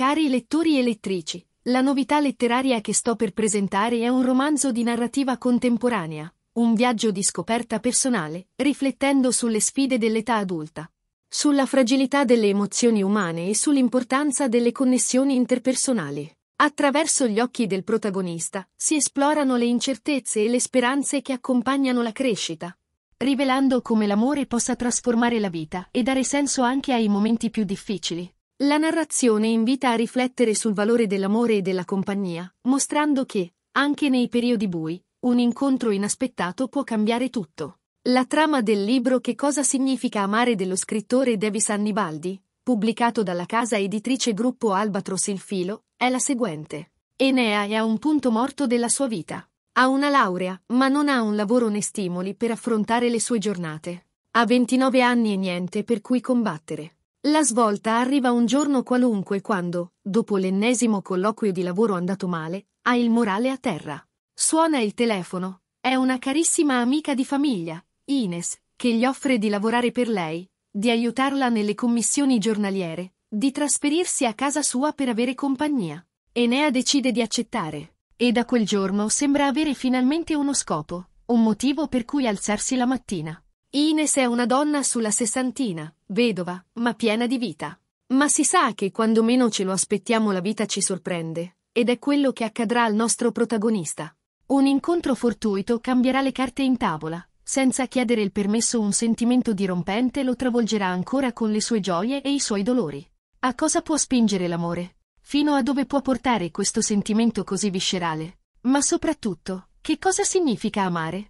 Cari lettori e lettrici, la novità letteraria che sto per presentare è un romanzo di narrativa contemporanea, un viaggio di scoperta personale, riflettendo sulle sfide dell'età adulta, sulla fragilità delle emozioni umane e sull'importanza delle connessioni interpersonali. Attraverso gli occhi del protagonista si esplorano le incertezze e le speranze che accompagnano la crescita, rivelando come l'amore possa trasformare la vita e dare senso anche ai momenti più difficili. La narrazione invita a riflettere sul valore dell'amore e della compagnia, mostrando che, anche nei periodi bui, un incontro inaspettato può cambiare tutto. La trama del libro Che cosa significa amare dello scrittore Davis Annibaldi, pubblicato dalla casa editrice gruppo Albatros Il Filo, è la seguente. Enea è a un punto morto della sua vita. Ha una laurea, ma non ha un lavoro né stimoli per affrontare le sue giornate. Ha 29 anni e niente per cui combattere. La svolta arriva un giorno qualunque quando, dopo l'ennesimo colloquio di lavoro andato male, ha il morale a terra. Suona il telefono. È una carissima amica di famiglia, Ines, che gli offre di lavorare per lei, di aiutarla nelle commissioni giornaliere, di trasferirsi a casa sua per avere compagnia. Enea decide di accettare, e da quel giorno sembra avere finalmente uno scopo, un motivo per cui alzarsi la mattina. Ines è una donna sulla sessantina, vedova, ma piena di vita. Ma si sa che quando meno ce lo aspettiamo la vita ci sorprende, ed è quello che accadrà al nostro protagonista. Un incontro fortuito cambierà le carte in tavola. Senza chiedere il permesso un sentimento dirompente lo travolgerà ancora con le sue gioie e i suoi dolori. A cosa può spingere l'amore? Fino a dove può portare questo sentimento così viscerale? Ma soprattutto, che cosa significa amare?